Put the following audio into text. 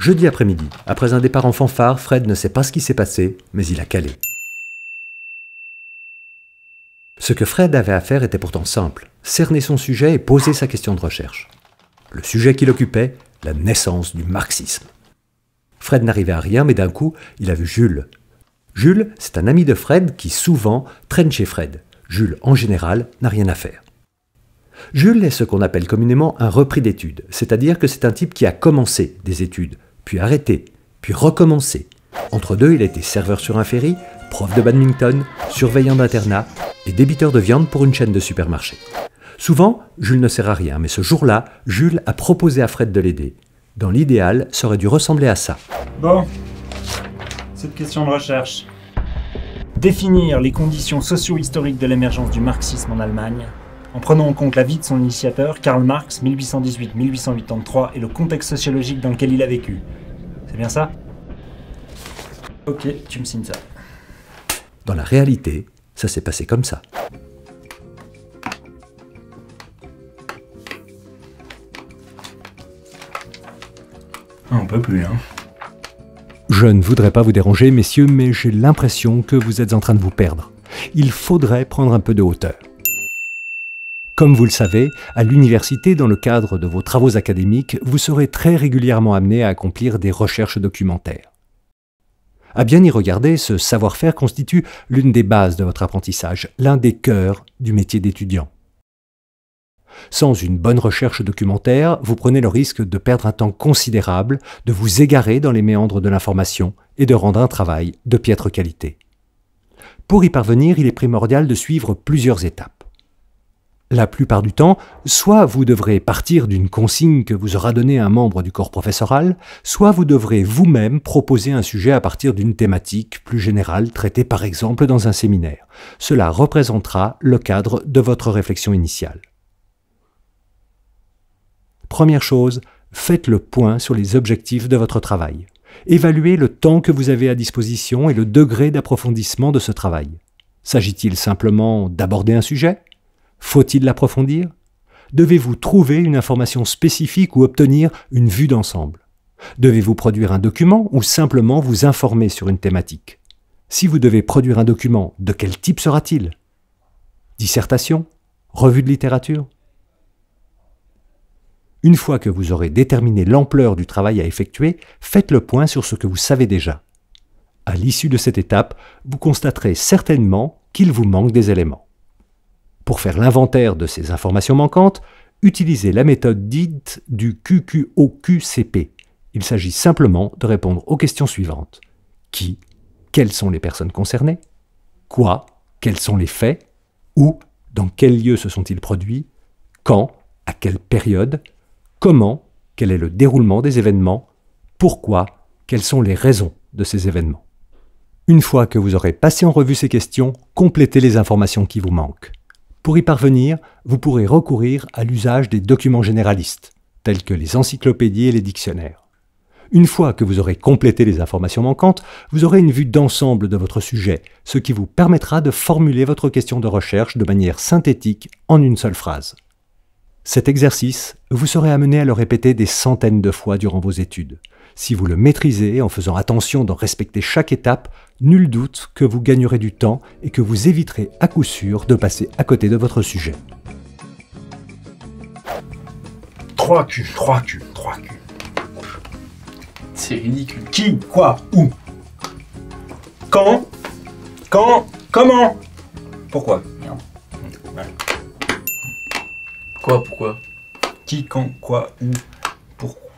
Jeudi après-midi, après un départ en fanfare, Fred ne sait pas ce qui s'est passé, mais il a calé. Ce que Fred avait à faire était pourtant simple, cerner son sujet et poser sa question de recherche. Le sujet qu'il occupait, la naissance du marxisme. Fred n'arrivait à rien, mais d'un coup, il a vu Jules. Jules, c'est un ami de Fred qui souvent traîne chez Fred. Jules, en général, n'a rien à faire. Jules est ce qu'on appelle communément un repris d'études, c'est-à-dire que c'est un type qui a commencé des études, puis arrêter, puis recommencer. Entre deux, il a été serveur sur un ferry, prof de badminton, surveillant d'internat et débiteur de viande pour une chaîne de supermarchés. Souvent, Jules ne sert à rien, mais ce jour-là, Jules a proposé à Fred de l'aider. Dans l'idéal, ça aurait dû ressembler à ça. Bon, cette question de recherche. Définir les conditions socio-historiques de l'émergence du marxisme en Allemagne en prenant en compte la vie de son initiateur, Karl Marx, 1818-1883, et le contexte sociologique dans lequel il a vécu. C'est bien ça Ok, tu me signes ça. Dans la réalité, ça s'est passé comme ça. Ah, on peut plus, hein. Je ne voudrais pas vous déranger, messieurs, mais j'ai l'impression que vous êtes en train de vous perdre. Il faudrait prendre un peu de hauteur. Comme vous le savez, à l'université, dans le cadre de vos travaux académiques, vous serez très régulièrement amené à accomplir des recherches documentaires. À bien y regarder, ce savoir-faire constitue l'une des bases de votre apprentissage, l'un des cœurs du métier d'étudiant. Sans une bonne recherche documentaire, vous prenez le risque de perdre un temps considérable, de vous égarer dans les méandres de l'information et de rendre un travail de piètre qualité. Pour y parvenir, il est primordial de suivre plusieurs étapes. La plupart du temps, soit vous devrez partir d'une consigne que vous aura donnée un membre du corps professoral, soit vous devrez vous-même proposer un sujet à partir d'une thématique plus générale traitée par exemple dans un séminaire. Cela représentera le cadre de votre réflexion initiale. Première chose, faites le point sur les objectifs de votre travail. Évaluez le temps que vous avez à disposition et le degré d'approfondissement de ce travail. S'agit-il simplement d'aborder un sujet faut-il l'approfondir Devez-vous trouver une information spécifique ou obtenir une vue d'ensemble Devez-vous produire un document ou simplement vous informer sur une thématique Si vous devez produire un document, de quel type sera-t-il Dissertation Revue de littérature Une fois que vous aurez déterminé l'ampleur du travail à effectuer, faites le point sur ce que vous savez déjà. À l'issue de cette étape, vous constaterez certainement qu'il vous manque des éléments. Pour faire l'inventaire de ces informations manquantes, utilisez la méthode dite du QQOQCP. Il s'agit simplement de répondre aux questions suivantes. Qui Quelles sont les personnes concernées Quoi Quels sont les faits Où Dans quel lieu se sont-ils produits Quand À quelle période Comment Quel est le déroulement des événements Pourquoi Quelles sont les raisons de ces événements Une fois que vous aurez passé en revue ces questions, complétez les informations qui vous manquent. Pour y parvenir, vous pourrez recourir à l'usage des documents généralistes, tels que les encyclopédies et les dictionnaires. Une fois que vous aurez complété les informations manquantes, vous aurez une vue d'ensemble de votre sujet, ce qui vous permettra de formuler votre question de recherche de manière synthétique en une seule phrase. Cet exercice, vous serez amené à le répéter des centaines de fois durant vos études. Si vous le maîtrisez en faisant attention d'en respecter chaque étape, nul doute que vous gagnerez du temps et que vous éviterez à coup sûr de passer à côté de votre sujet. 3 Q, 3 Q, 3 Q. C'est ridicule. Qui, quoi, où Quand Quand Comment Pourquoi pourquoi Qui, quand, quoi, où Pourquoi